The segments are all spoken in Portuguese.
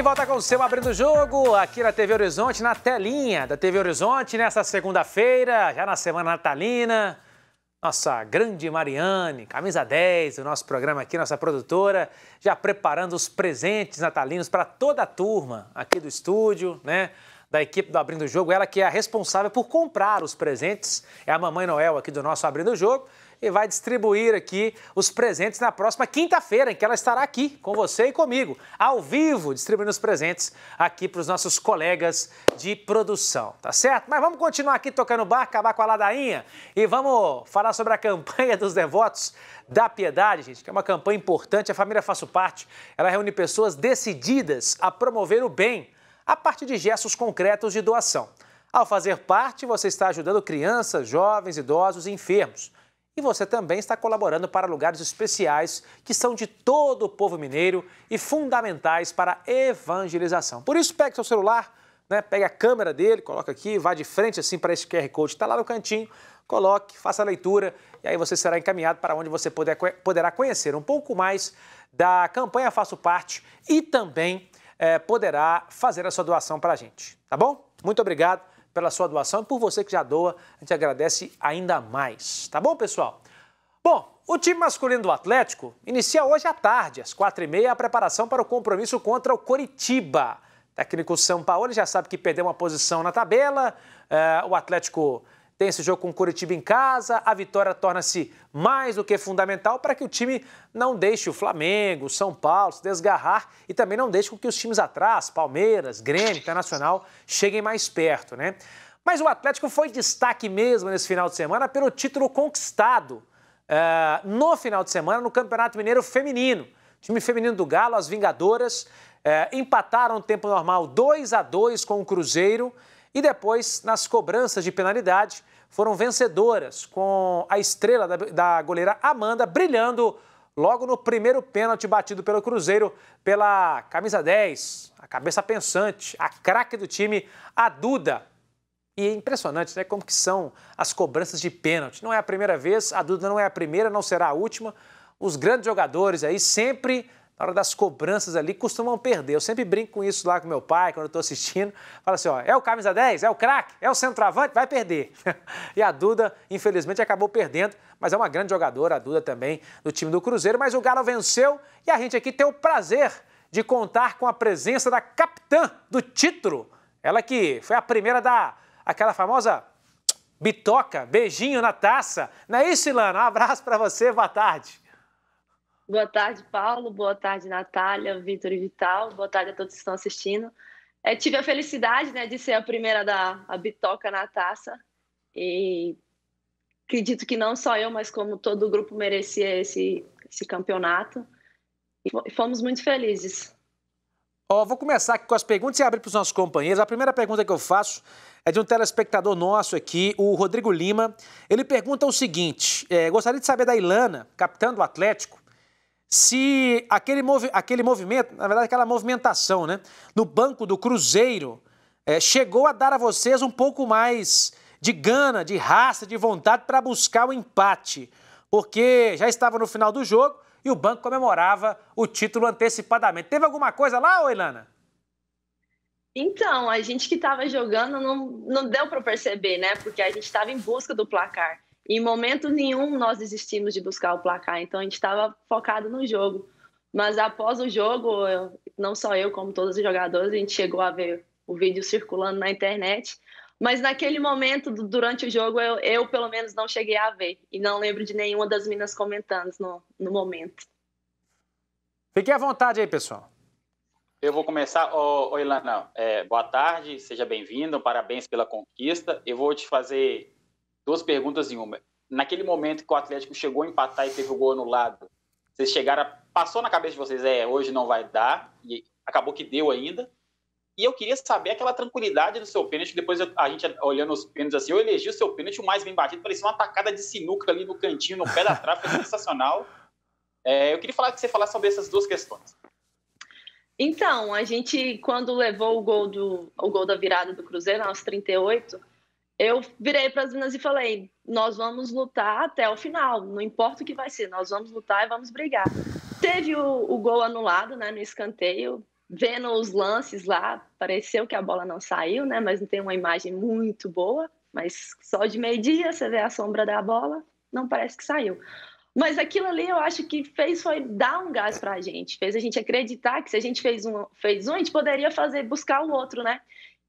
de volta com o seu Abrindo Jogo, aqui na TV Horizonte, na telinha da TV Horizonte, nessa segunda-feira, já na semana natalina. Nossa grande Mariane, camisa 10 do nosso programa aqui, nossa produtora, já preparando os presentes natalinos para toda a turma aqui do estúdio, né? Da equipe do Abrindo Jogo, ela que é a responsável por comprar os presentes, é a Mamãe Noel aqui do nosso Abrindo Jogo e vai distribuir aqui os presentes na próxima quinta-feira, em que ela estará aqui com você e comigo, ao vivo, distribuindo os presentes aqui para os nossos colegas de produção, tá certo? Mas vamos continuar aqui tocando bar, acabar com a ladainha e vamos falar sobre a campanha dos devotos da Piedade, gente, que é uma campanha importante, a família Faço Parte. Ela reúne pessoas decididas a promover o bem a partir de gestos concretos de doação. Ao fazer parte, você está ajudando crianças, jovens, idosos e enfermos. E você também está colaborando para lugares especiais que são de todo o povo mineiro e fundamentais para a evangelização. Por isso, pegue seu celular, né, pegue a câmera dele, coloca aqui, vá de frente assim para esse QR Code, está lá no cantinho, coloque, faça a leitura e aí você será encaminhado para onde você poder, poderá conhecer um pouco mais da campanha Faço Parte e também é, poderá fazer a sua doação para a gente, tá bom? Muito obrigado pela sua doação e por você que já doa, a gente agradece ainda mais. Tá bom, pessoal? Bom, o time masculino do Atlético inicia hoje à tarde, às quatro e meia, a preparação para o compromisso contra o Coritiba. O técnico São Paulo já sabe que perdeu uma posição na tabela. Eh, o Atlético tem esse jogo com o Curitiba em casa. A vitória torna-se mais do que fundamental para que o time não deixe o Flamengo, o São Paulo se desgarrar e também não deixe com que os times atrás, Palmeiras, Grêmio, Internacional, cheguem mais perto, né? Mas o Atlético foi destaque mesmo nesse final de semana pelo título conquistado uh, no final de semana no Campeonato Mineiro Feminino. O time feminino do Galo, as Vingadoras, uh, empataram no tempo normal 2 a 2 com o Cruzeiro e depois, nas cobranças de penalidade, foram vencedoras, com a estrela da, da goleira Amanda brilhando logo no primeiro pênalti batido pelo Cruzeiro pela camisa 10, a cabeça pensante, a craque do time, a Duda. E é impressionante, né? Como que são as cobranças de pênalti. Não é a primeira vez, a Duda não é a primeira, não será a última. Os grandes jogadores aí sempre na hora das cobranças ali, costumam perder. Eu sempre brinco com isso lá com meu pai, quando eu estou assistindo. Fala assim: ó, é o camisa 10, é o craque, é o centroavante, vai perder. e a Duda, infelizmente, acabou perdendo, mas é uma grande jogadora, a Duda também, do time do Cruzeiro. Mas o Galo venceu e a gente aqui tem o prazer de contar com a presença da capitã do título. Ela que foi a primeira da aquela famosa bitoca, beijinho na taça. Não é isso, Ilana? Um abraço para você, boa tarde. Boa tarde, Paulo. Boa tarde, Natália, Vitor e Vital. Boa tarde a todos que estão assistindo. É, tive a felicidade né, de ser a primeira da a Bitoca na taça e acredito que não só eu, mas como todo o grupo merecia esse, esse campeonato. E fomos muito felizes. Oh, vou começar aqui com as perguntas e abrir para os nossos companheiros. A primeira pergunta que eu faço é de um telespectador nosso aqui, o Rodrigo Lima. Ele pergunta o seguinte: é, gostaria de saber da Ilana, capitã do Atlético, se aquele, movi aquele movimento, na verdade, aquela movimentação né, no banco do Cruzeiro é, chegou a dar a vocês um pouco mais de gana, de raça, de vontade para buscar o empate, porque já estava no final do jogo e o banco comemorava o título antecipadamente. Teve alguma coisa lá, Oilana? Então, a gente que estava jogando não, não deu para perceber, né? Porque a gente estava em busca do placar. Em momento nenhum nós desistimos de buscar o placar, então a gente estava focado no jogo. Mas após o jogo, eu, não só eu, como todos os jogadores, a gente chegou a ver o vídeo circulando na internet. Mas naquele momento, durante o jogo, eu, eu pelo menos não cheguei a ver. E não lembro de nenhuma das minas comentando no, no momento. Fique à vontade aí, pessoal. Eu vou começar. Ô, ô Ilana, é, boa tarde, seja bem-vindo, parabéns pela conquista. Eu vou te fazer duas perguntas em uma naquele momento que o Atlético chegou a empatar e teve o gol anulado, vocês chegaram, passou na cabeça de vocês, é, hoje não vai dar, e acabou que deu ainda. E eu queria saber aquela tranquilidade do seu pênalti, depois eu, a gente olhando os pênaltis assim, eu elegi o seu pênalti, o mais bem batido, parecia uma tacada de sinuca ali no cantinho, no pé da trave, foi sensacional. É, eu queria falar que você falasse sobre essas duas questões. Então, a gente, quando levou o gol, do, o gol da virada do Cruzeiro, aos 38, eu virei para as meninas e falei: nós vamos lutar até o final, não importa o que vai ser, nós vamos lutar e vamos brigar. Teve o, o gol anulado né, no escanteio, vendo os lances lá, pareceu que a bola não saiu, né, mas não tem uma imagem muito boa, mas só de meio-dia você vê a sombra da bola, não parece que saiu. Mas aquilo ali eu acho que fez foi dar um gás para a gente, fez a gente acreditar que se a gente fez um, fez um, a gente poderia fazer, buscar o outro, né?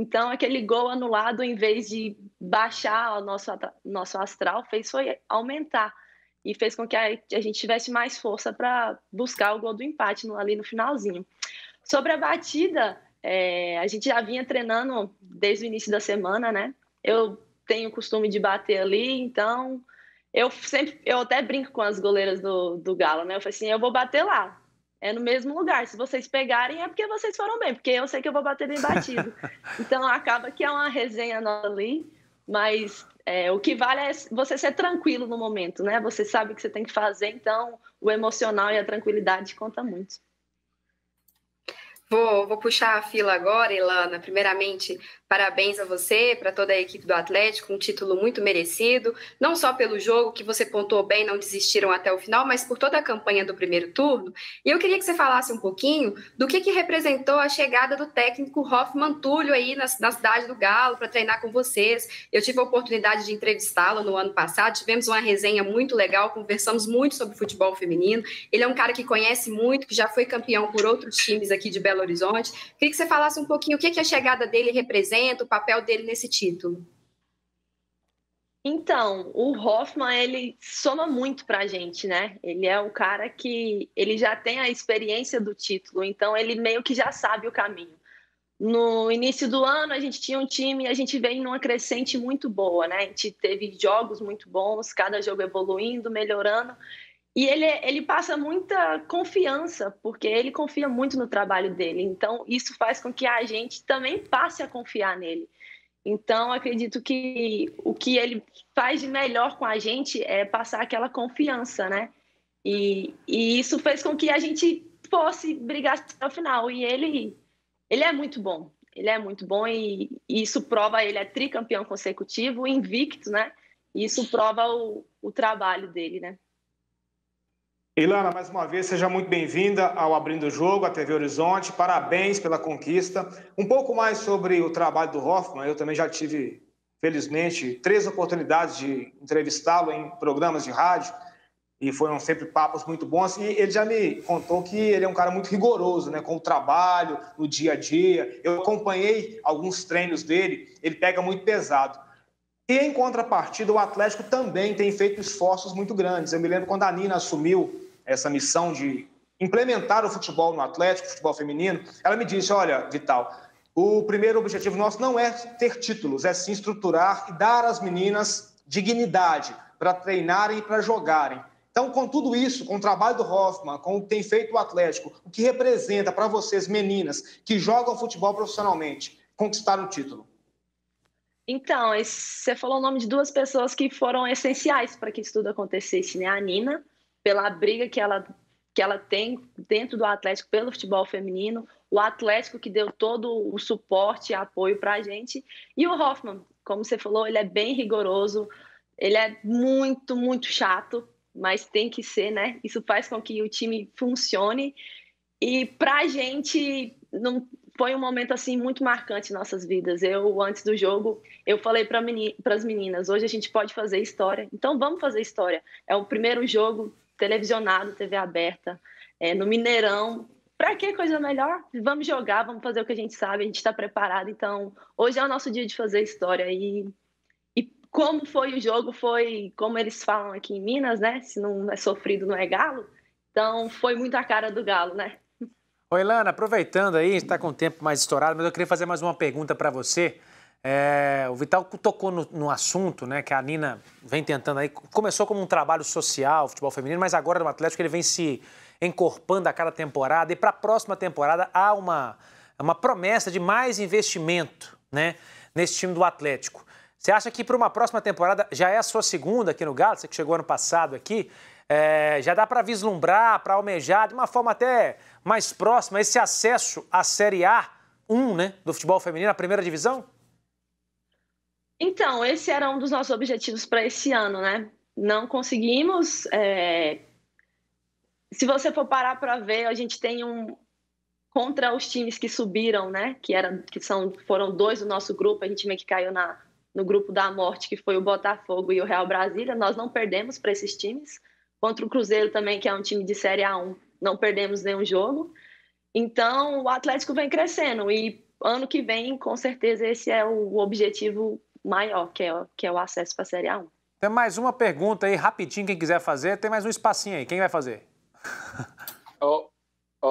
Então, aquele gol anulado, em vez de baixar o nosso, nosso astral, fez foi aumentar e fez com que a, a gente tivesse mais força para buscar o gol do empate no, ali no finalzinho. Sobre a batida, é, a gente já vinha treinando desde o início da semana, né? Eu tenho o costume de bater ali, então eu sempre, eu até brinco com as goleiras do, do Galo, né? Eu falei assim, eu vou bater lá é no mesmo lugar. Se vocês pegarem, é porque vocês foram bem, porque eu sei que eu vou bater bem batido. então acaba que é uma resenha ali, mas é, o que vale é você ser tranquilo no momento, né? Você sabe o que você tem que fazer, então o emocional e a tranquilidade conta muito. Vou, vou puxar a fila agora, Ilana. Primeiramente, parabéns a você, para toda a equipe do Atlético, um título muito merecido, não só pelo jogo que você pontuou bem, não desistiram até o final, mas por toda a campanha do primeiro turno. E eu queria que você falasse um pouquinho do que, que representou a chegada do técnico Hoffman Túlio aí na, na cidade do Galo para treinar com vocês. Eu tive a oportunidade de entrevistá-lo no ano passado, tivemos uma resenha muito legal, conversamos muito sobre futebol feminino. Ele é um cara que conhece muito, que já foi campeão por outros times aqui de Belo Belo Horizonte. Queria que você falasse um pouquinho o que, que a chegada dele representa, o papel dele nesse título. Então, o Hoffman, ele soma muito para a gente, né? Ele é o cara que ele já tem a experiência do título, então ele meio que já sabe o caminho. No início do ano, a gente tinha um time, a gente vem numa crescente muito boa, né? A gente teve jogos muito bons, cada jogo evoluindo, melhorando. E ele, ele passa muita confiança, porque ele confia muito no trabalho dele. Então, isso faz com que a gente também passe a confiar nele. Então, acredito que o que ele faz de melhor com a gente é passar aquela confiança, né? E, e isso fez com que a gente fosse brigar até o final. E ele, ele é muito bom. Ele é muito bom e, e isso prova ele é tricampeão consecutivo, invicto, né? E isso prova o, o trabalho dele, né? Ilana, mais uma vez, seja muito bem-vinda ao Abrindo o Jogo, à TV Horizonte. Parabéns pela conquista. Um pouco mais sobre o trabalho do Hoffman. Eu também já tive, felizmente, três oportunidades de entrevistá-lo em programas de rádio e foram sempre papos muito bons. E ele já me contou que ele é um cara muito rigoroso né, com o trabalho, no dia a dia. Eu acompanhei alguns treinos dele, ele pega muito pesado. E em contrapartida, o Atlético também tem feito esforços muito grandes. Eu me lembro quando a Nina assumiu essa missão de implementar o futebol no Atlético, futebol feminino, ela me disse: olha, Vital, o primeiro objetivo nosso não é ter títulos, é se estruturar e dar às meninas dignidade para treinarem e para jogarem. Então, com tudo isso, com o trabalho do Hoffman, com o que tem feito o Atlético, o que representa para vocês, meninas, que jogam futebol profissionalmente, conquistar um título? Então, você falou o nome de duas pessoas que foram essenciais para que isso tudo acontecesse, né? A Nina, pela briga que ela, que ela tem dentro do Atlético pelo futebol feminino, o Atlético que deu todo o suporte e apoio para a gente, e o Hoffman, como você falou, ele é bem rigoroso, ele é muito, muito chato, mas tem que ser, né? Isso faz com que o time funcione. E para a gente, não, foi um momento assim muito marcante em nossas vidas. Eu antes do jogo, eu falei para meni, as meninas, hoje a gente pode fazer história. Então vamos fazer história. É o primeiro jogo televisionado, TV aberta, é, no Mineirão. Para que coisa melhor? Vamos jogar, vamos fazer o que a gente sabe, a gente está preparado. Então, hoje é o nosso dia de fazer história. E, e como foi o jogo? Foi, como eles falam aqui em Minas, né? Se não é sofrido, não é galo. Então, foi muito a cara do galo, né? Oi, Lana, aproveitando aí, está com o tempo mais estourado, mas eu queria fazer mais uma pergunta para você. É, o Vital tocou no, no, assunto, né, que a Nina vem tentando aí. Começou como um trabalho social, futebol feminino, mas agora no Atlético ele vem se encorpando a cada temporada. E para a próxima temporada há uma, uma promessa de mais investimento, né, nesse time do Atlético. Você acha que para uma próxima temporada, já é a sua segunda aqui no Galo, você que chegou ano passado aqui, é, já dá para vislumbrar, para almejar de uma forma até mais próxima esse acesso à Série A1, né, do futebol feminino, a primeira divisão? Então, esse era um dos nossos objetivos para esse ano, né? Não conseguimos. É... Se você for parar para ver, a gente tem um contra os times que subiram, né? Que era que são, foram dois do nosso grupo. A gente meio que caiu na no grupo da morte, que foi o Botafogo e o Real Brasília. Nós não perdemos para esses times. Contra o Cruzeiro também, que é um time de Série A1, não perdemos nenhum jogo. Então, o Atlético vem crescendo e ano que vem, com certeza, esse é o objetivo maior, que é, que é o acesso para a Série A1. Tem mais uma pergunta aí, rapidinho, quem quiser fazer. Tem mais um espacinho aí, quem vai fazer? Ô, oh,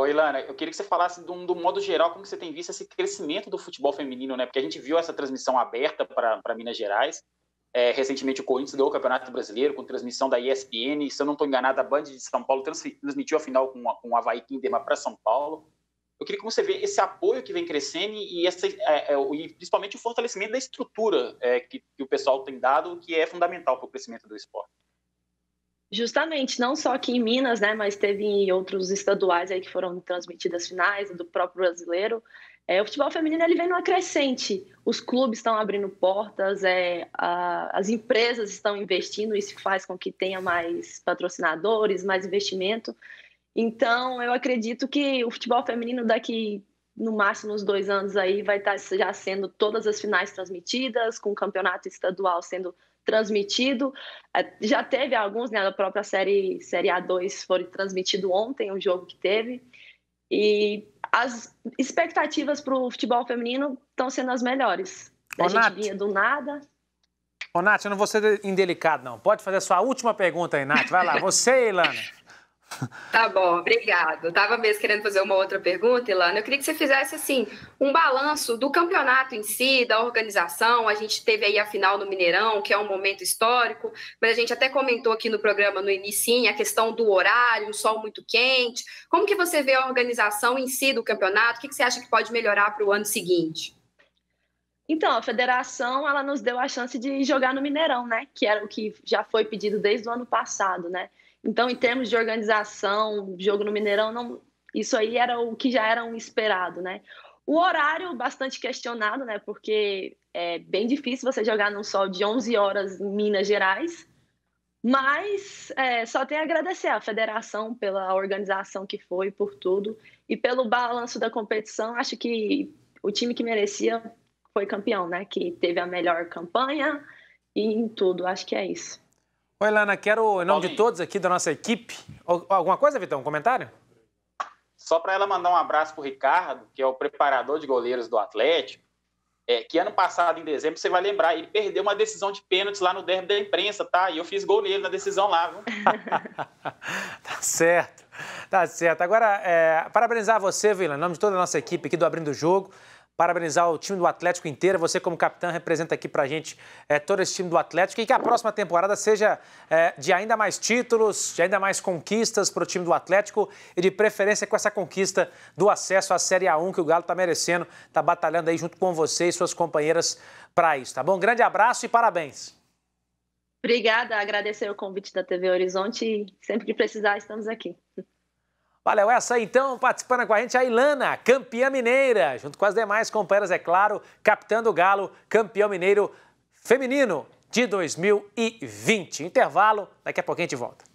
oh, Ilana, eu queria que você falasse do, do, modo geral, como que você tem visto esse crescimento do futebol feminino, né? Porque a gente viu essa transmissão aberta para Minas Gerais. É, recentemente o Corinthians ganhou o Campeonato Brasileiro com transmissão da ESPN. Se eu não estou enganado, a Band de São Paulo transmitiu a final com, com o Havaí Kinderman para São Paulo eu queria que você vê esse apoio que vem crescendo e, essa, é, é, e principalmente o fortalecimento da estrutura é, que, que, o pessoal tem dado, que é fundamental para o crescimento do esporte. Justamente, não só aqui em Minas, né, mas teve em outros estaduais aí que foram transmitidas finais do próprio brasileiro. É, o futebol feminino ele vem numa crescente. Os clubes estão abrindo portas, é, a, as empresas estão investindo, isso faz com que tenha mais patrocinadores, mais investimento. Então, eu acredito que o futebol feminino daqui no máximo uns dois anos aí vai estar tá já sendo todas as finais transmitidas, com o campeonato estadual sendo transmitido. É, já teve alguns, né? A própria série, série A2 foi transmitido ontem, um jogo que teve. E as expectativas para o futebol feminino estão sendo as melhores. A Ô, gente vinha do nada. Ô, Nath, eu não vou ser indelicado, não. Pode fazer a sua última pergunta aí, Nath. Vai lá, você, Ilana. Tá bom, obrigado. Estava tava mesmo querendo fazer uma outra pergunta, Ilana. Eu queria que você fizesse assim um balanço do campeonato em si, da organização. A gente teve aí a final no Mineirão, que é um momento histórico, mas a gente até comentou aqui no programa no início a questão do horário, o sol muito quente. Como que você vê a organização em si do campeonato? O que, que você acha que pode melhorar para o ano seguinte? Então, a federação ela nos deu a chance de jogar no Mineirão, né? Que era o que já foi pedido desde o ano passado, né? Então, em termos de organização, jogo no Mineirão, não, isso aí era o que já era um esperado, né? O horário bastante questionado, né? Porque é bem difícil você jogar num sol de 11 horas em Minas Gerais. Mas é, só tenho a agradecer à federação pela organização que foi, por tudo, e pelo balanço da competição. Acho que o time que merecia foi campeão, né? Que teve a melhor campanha e em tudo. Acho que é isso. Oi, Lana, quero, em nome de todos aqui da nossa equipe, alguma coisa, Vitão? Um comentário? Só para ela mandar um abraço para o Ricardo, que é o preparador de goleiros do Atlético, é, que ano passado, em dezembro, você vai lembrar, ele perdeu uma decisão de pênaltis lá no derby da imprensa, tá? E eu fiz gol nele na decisão lá, viu? tá certo, tá certo. Agora, é, parabenizar você, Vila, em nome de toda a nossa equipe aqui do Abrindo o Jogo parabenizar o time do Atlético inteiro. Você, como capitão, representa aqui para a gente é, todo esse time do Atlético e que a próxima temporada seja é, de ainda mais títulos, de ainda mais conquistas para o time do Atlético e de preferência com essa conquista do acesso à Série A1 que o Galo está merecendo, está batalhando aí junto com você e suas companheiras para isso, tá bom? Grande abraço e parabéns. Obrigada, agradecer o convite da TV Horizonte e sempre que precisar estamos aqui. Valeu essa então, participando com a gente a Ilana, campeã mineira, junto com as demais companheiras, é claro, capitã do Galo, campeão mineiro feminino de 2020. Intervalo, daqui a pouquinho a gente volta.